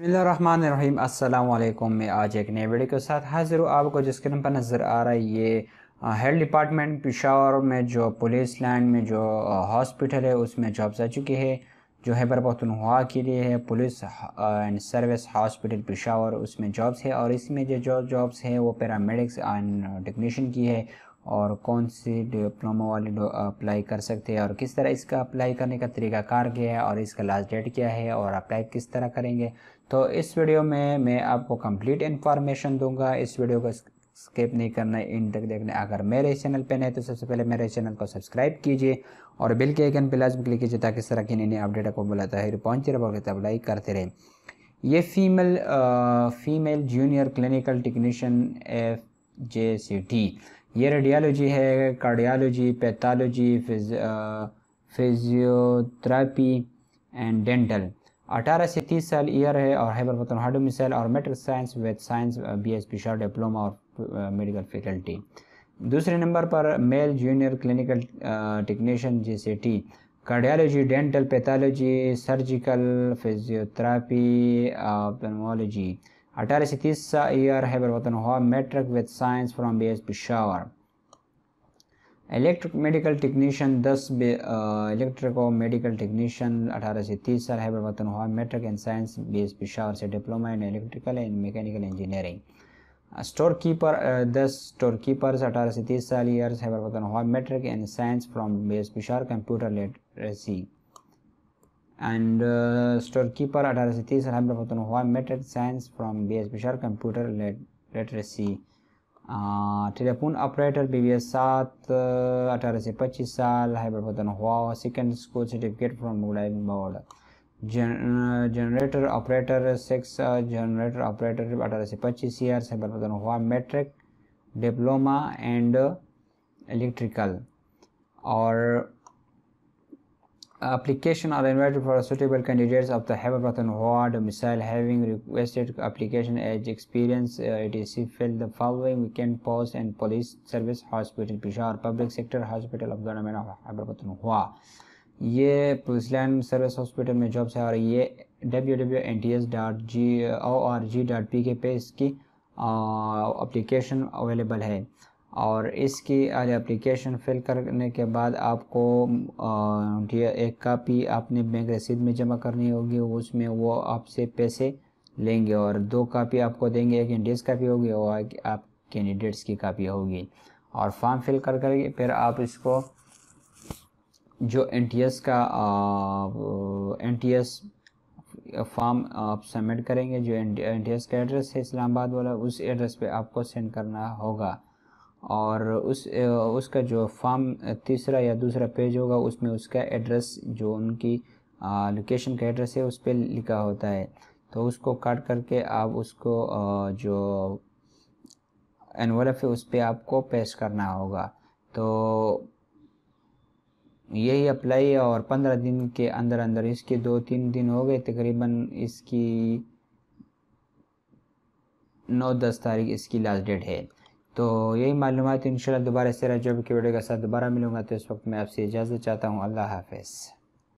बसमीम अल्लाम मैं आज एक नए वीडियो के साथ हाजिर हूँ आपको जिस स्क्रीन पर नज़र आ रहा है ये हेल्थ डिपार्टमेंट पिशावर में जो पुलिस लाइन में जो हॉस्पिटल है उसमें जॉब्स आ चुकी है जो है पख्तनख्वा के लिए है police and service hospital Peshawar उसमें जॉब्स है और इसमें जो जॉब्स हैं वो पैरामेडिक्स एंड टेक्नीशियन की है और कौन से डिप्लोमा वाले अप्लाई कर सकते हैं और किस तरह इसका अप्लाई करने का तरीका कार क्या है और इसका लास्ट डेट क्या है और अप्लाई किस तरह करेंगे तो इस वीडियो में मैं आपको कंप्लीट इन्फॉर्मेशन दूंगा इस वीडियो को स्किप नहीं करना इन तक देखना अगर मेरे चैनल पर नहीं तो सबसे पहले मेरे चैनल को सब्सक्राइब कीजिए और बिल के आइकन पर लाजम क्लिक कीजिए ताकि इस तरह की नई नई अपडेट आपको बुलाता पहुँचे पहुँचते तो अप्लाई करते रहें ये female female junior clinical technician F J C T ये रेडियोलॉजी है कार्डियोलॉजी पैथोलॉजी फिज फिजियोथेरापी एंड डेंटल 18 से 30 साल ईयर है और हैबरपतन हार्डो मिसाइल और medical science with science B S P diploma और मेडिकल फैकल्टी दूसरे नंबर पर मेल जूनियर क्लिनिकल टेक्नीशियन जैसे T cardiology dental pathology surgical physiotherapy ophthalmology 1830 year हैबर वतन हुआ matric with science from B S Peshawar electric medical technician दस इलेक्ट्रिको medical technician अठारह से तीस साल हैबर वतन हुआ matric and science B S Peshawar से diploma in electrical and mechanical engineering store keeper दस स्टोर कीपर्स अठारह से तीस साल ईयर्स हैबर वतन हुआ matric and science from B S Peshawar computer literacy and storekeeper अठारह सौ तीस अलहमदन हुआ matric science from B S बिशार computer literacy telephone operator B B S सात अठारह से पच्चीस साल हैदन हुआ second school certificate from मुगलाइम board generator operator six generator operator अठारह से पच्चीस ईयर्स हैदन हुआ मेट्रिक डिप्लोमा एंड इलेक्ट्रिकल और application are invited for a suitable candidates of the Haberton Ward missile having requested application age experience uh, it is filled the following weekend post and police service hospital Peshawar public sector hospital of government of Haberton Ward ये police and service hospital में jobs है और ये W W N T S dot G पे इसकी application available है और इसकी अप्लीकेशन फिल करने के बाद आपको एक कापी आपने बैंक रसीद में जमा करनी होगी उसमें वो आपसे पैसे लेंगे और दो कापी आपको देंगे एक इंडियस कापी होगी और एक आप कैंडिडेट्स की कापी होगी और फॉर्म फिल कर करके फिर आप इसको जो एन का एन फॉर्म आप सबमिट करेंगे जो एन का एड्रेस है इस्लामाबाद वाला उस एड्रेस पे आपको सेंड करना होगा और उस उसका जो फॉर्म तीसरा या दूसरा पेज होगा उसमें उसका एड्रेस जो उनकी लोकेशन का एड्रेस है उस पर लिखा होता है तो उसको काट करके आप उसको जो एनवलप है उस पर आपको पेश करना होगा तो यही अप्लाई और पंद्रह दिन के अंदर अंदर इसके दो तीन दिन हो गए तकरीबन इसकी नौ दस तारीख इसकी लास्ट डेट है तो यही मालूम इन शाला दोबारा से तरह जो की वीडियो के साथ दोबारा मिलूँगा तो इस वक्त मैं आपसे इजाज़त चाहता हूँ अल्लाह हाफिज़